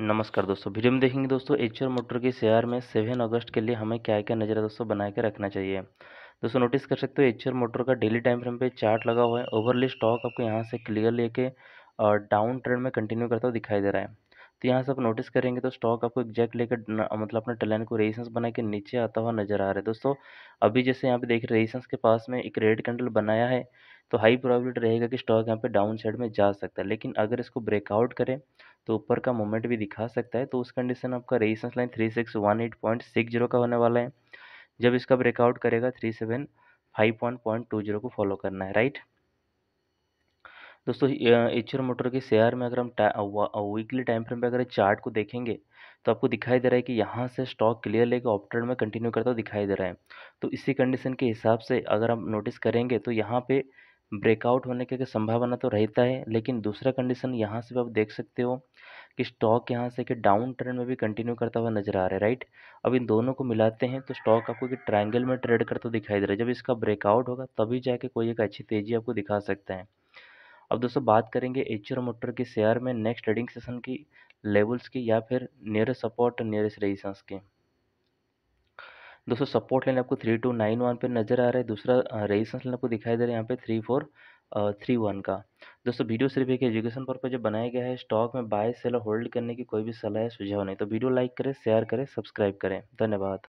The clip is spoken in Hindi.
नमस्कार दोस्तों वीडियो में देखेंगे दोस्तों एच मोटर के शेयर में सेवन अगस्त के लिए हमें क्या क्या नजर दोस्तों बना के रखना चाहिए दोस्तों नोटिस कर सकते हो एच मोटर का डेली टाइम फ्रेम पे चार्ट लगा हुआ है ओवरली स्टॉक आपको यहाँ से क्लियर लेके और डाउन ट्रेंड में कंटिन्यू करता हुआ दिखाई दे रहा है तो यहाँ से आप नोटिस करेंगे तो स्टॉक आपको एग्जैक्ट लेकर मतलब अपने टलन को रेजिस्टेंस बना के नीचे आता हुआ नजर आ रहा है दोस्तों अभी जैसे यहाँ पे देख रहे रेजिस्टेंस के पास में एक रेड कैंडल बनाया है तो हाई प्रॉफिट रहेगा कि स्टॉक यहाँ पे डाउन साइड में जा सकता है लेकिन अगर इसको ब्रेकआउट करें तो ऊपर का मोमेंट भी दिखा सकता है तो उस कंडीशन आपका resistance line three six one eight point six zero का होने वाला है जब इसका ब्रेकआउट करेगा three seven five one point two zero को फॉलो करना है राइट दोस्तों एचर मोटर के शेयर में अगर हम वीकली टाइम फ्रेम पर अगर चार्ट को देखेंगे तो आपको दिखाई दे रहा है कि यहाँ से स्टॉक क्लियर लेकर ऑप्टर में कंटिन्यू करता हुआ दिखाई दे रहा है तो इसी कंडीशन के हिसाब से अगर हम नोटिस करेंगे तो यहाँ पे ब्रेकआउट होने की संभावना तो रहता है लेकिन दूसरा कंडीशन यहाँ से भी आप देख सकते हो कि स्टॉक यहाँ से कि डाउन ट्रेंड में भी कंटिन्यू करता हुआ नजर आ रहा है राइट अब इन दोनों को मिलाते हैं तो स्टॉक आपको कि ट्रायंगल में ट्रेड करता दिखाई दे रहा है जब इसका ब्रेकआउट होगा तभी जाके कोई एक अच्छी तेज़ी आपको दिखा सकता है अब दोस्तों बात करेंगे एच मोटर के शेयर में नेक्स्ट ट्रेडिंग सेशन की लेवल्स की या फिर नियरेस्ट सपोर्ट नियरेस्ट रेजिस्टेंस के दोस्तों सपोर्ट लाइन आपको थ्री टू नाइन वन पे नजर आ रहा है दूसरा रेजिस्टेंस लाइन आपको दिखाई दे रहा है यहाँ पे थ्री फोर थ्री वन का दोस्तों वीडियो सिर्फ एक एजुकेशन पर जो बनाया गया है स्टॉक में बाय सेल और होल्ड करने की कोई भी सलाह सुझाव नहीं तो वीडियो लाइक करें शेयर करें सब्सक्राइब करें धन्यवाद